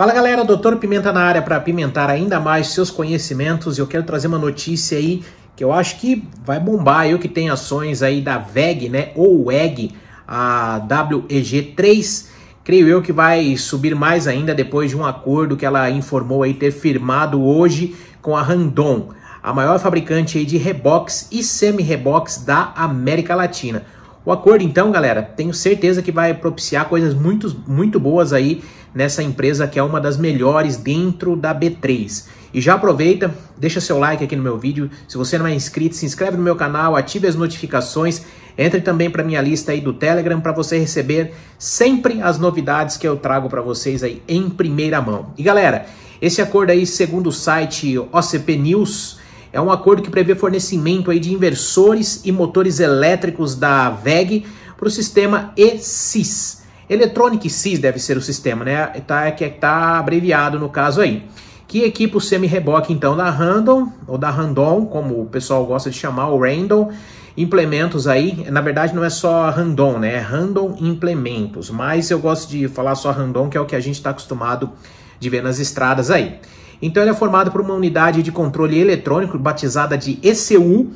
Fala galera, doutor Pimenta na área para apimentar ainda mais seus conhecimentos. Eu quero trazer uma notícia aí que eu acho que vai bombar. Eu que tenho ações aí da VEG, né, ou WEG, a WEG3, creio eu que vai subir mais ainda depois de um acordo que ela informou aí ter firmado hoje com a Randon, a maior fabricante aí de rebox e semi-rebox da América Latina. O acordo então, galera, tenho certeza que vai propiciar coisas muito muito boas aí nessa empresa que é uma das melhores dentro da B3. E já aproveita, deixa seu like aqui no meu vídeo. Se você não é inscrito, se inscreve no meu canal, ative as notificações. Entre também para minha lista aí do Telegram para você receber sempre as novidades que eu trago para vocês aí em primeira mão. E galera, esse acordo aí, segundo o site OCP News, é um acordo que prevê fornecimento aí de inversores e motores elétricos da VEG para o sistema ESIS Electronic SIS deve ser o sistema, né? Tá, é que está é, abreviado no caso aí. Que equipa o semi-reboque, então, da Random, ou da Random, como o pessoal gosta de chamar, o Random, implementos aí, na verdade não é só Random, né? É Random implementos, mas eu gosto de falar só Random, que é o que a gente está acostumado de ver nas estradas aí. Então ele é formado por uma unidade de controle eletrônico batizada de ECU,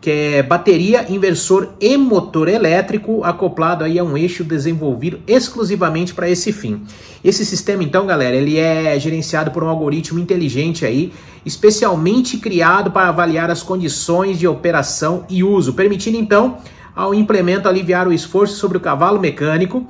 que é bateria, inversor e motor elétrico acoplado aí a um eixo desenvolvido exclusivamente para esse fim. Esse sistema então, galera, ele é gerenciado por um algoritmo inteligente aí, especialmente criado para avaliar as condições de operação e uso, permitindo então ao implemento aliviar o esforço sobre o cavalo mecânico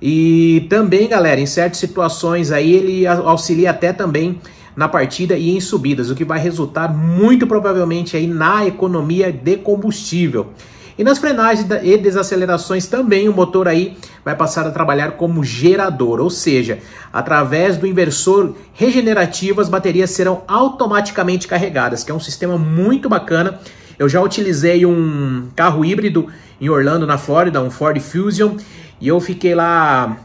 e também, galera, em certas situações aí ele auxilia até também na partida e em subidas, o que vai resultar muito provavelmente aí na economia de combustível. E nas frenagens e desacelerações também o motor aí vai passar a trabalhar como gerador, ou seja, através do inversor regenerativo as baterias serão automaticamente carregadas, que é um sistema muito bacana. Eu já utilizei um carro híbrido em Orlando, na Flórida, um Ford Fusion, e eu fiquei lá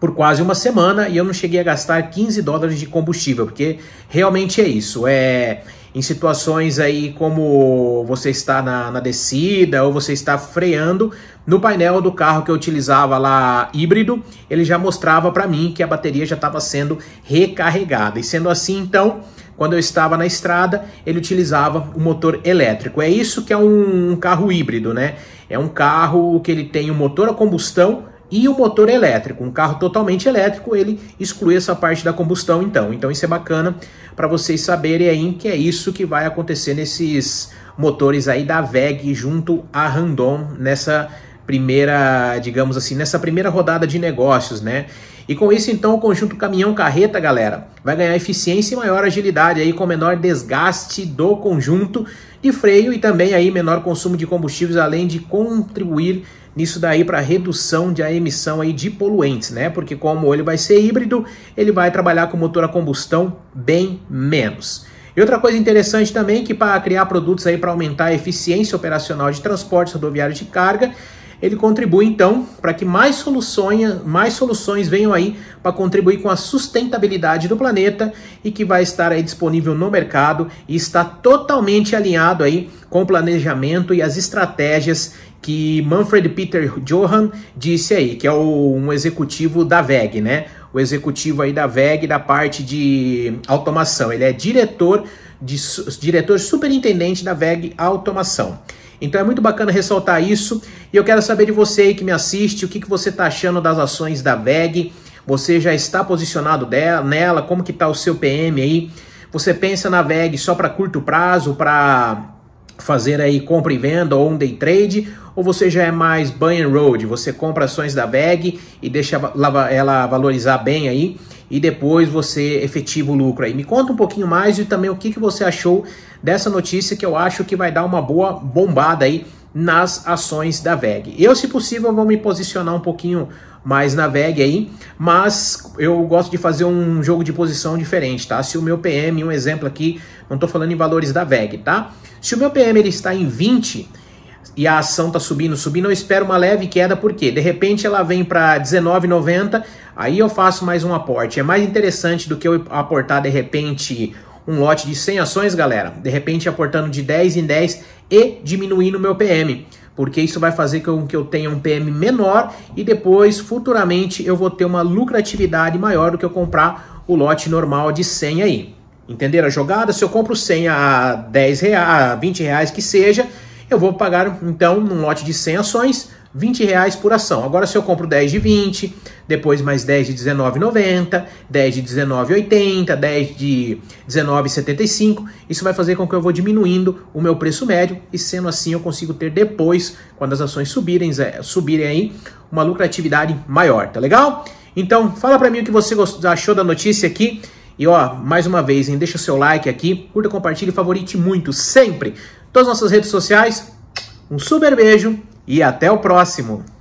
por quase uma semana e eu não cheguei a gastar 15 dólares de combustível, porque realmente é isso. É em situações aí como você está na, na descida ou você está freando, no painel do carro que eu utilizava lá híbrido, ele já mostrava para mim que a bateria já estava sendo recarregada. E sendo assim, então, quando eu estava na estrada, ele utilizava o motor elétrico. É isso que é um, um carro híbrido, né? É um carro que ele tem um motor a combustão e o motor elétrico. Um carro totalmente elétrico, ele exclui essa parte da combustão então. Então isso é bacana para vocês saberem aí que é isso que vai acontecer nesses motores aí da VEG junto à Randon nessa primeira, digamos assim, nessa primeira rodada de negócios, né? E com isso, então, o conjunto caminhão-carreta, galera, vai ganhar eficiência e maior agilidade aí com menor desgaste do conjunto de freio e também aí menor consumo de combustíveis, além de contribuir nisso daí para redução de a emissão aí de poluentes, né? Porque como ele vai ser híbrido, ele vai trabalhar com motor a combustão bem menos. E outra coisa interessante também que para criar produtos aí para aumentar a eficiência operacional de transportes rodoviários de carga, ele contribui então para que mais soluções, mais soluções venham aí para contribuir com a sustentabilidade do planeta e que vai estar aí disponível no mercado e está totalmente alinhado aí com o planejamento e as estratégias que Manfred Peter Johan disse aí, que é o, um executivo da VEG, né? O executivo aí da VEG da parte de automação. Ele é diretor de diretor superintendente da VEG Automação. Então é muito bacana ressaltar isso. E eu quero saber de você aí que me assiste, o que, que você está achando das ações da VEG. Você já está posicionado dela, nela? Como que está o seu PM aí? Você pensa na VEG só para curto prazo, para fazer aí compra e venda ou um day trade? Ou você já é mais buy and road? Você compra ações da VEG e deixa ela valorizar bem aí e depois você efetiva o lucro aí. Me conta um pouquinho mais e também o que, que você achou dessa notícia que eu acho que vai dar uma boa bombada aí nas ações da VEG. Eu, se possível, vou me posicionar um pouquinho mais na VEG aí, mas eu gosto de fazer um jogo de posição diferente, tá? Se o meu PM, um exemplo aqui, não tô falando em valores da VEG, tá? Se o meu PM ele está em 20 e a ação tá subindo, subindo, eu espero uma leve queda, porque de repente ela vem para 19,90, Aí eu faço mais um aporte. É mais interessante do que eu aportar de repente um lote de 100 ações, galera. De repente aportando de 10 em 10 e diminuindo meu PM porque isso vai fazer com que eu tenha um PM menor e depois, futuramente, eu vou ter uma lucratividade maior do que eu comprar o lote normal de 100 aí. Entenderam a jogada? Se eu compro 100 a 10 reais, a 20 reais que seja, eu vou pagar, então, num lote de 100 ações, 20 reais por ação. Agora, se eu compro 10 de 20, depois mais 10 de 19,90, 10 de 19,80, 10 de 19,75, isso vai fazer com que eu vou diminuindo o meu preço médio e sendo assim eu consigo ter depois, quando as ações subirem, é, subirem aí, uma lucratividade maior, tá legal? Então, fala para mim o que você achou da notícia aqui. E ó, mais uma vez, hein, deixa o seu like aqui, curta, compartilhe e favorite muito, sempre todas as nossas redes sociais. Um super beijo e até o próximo!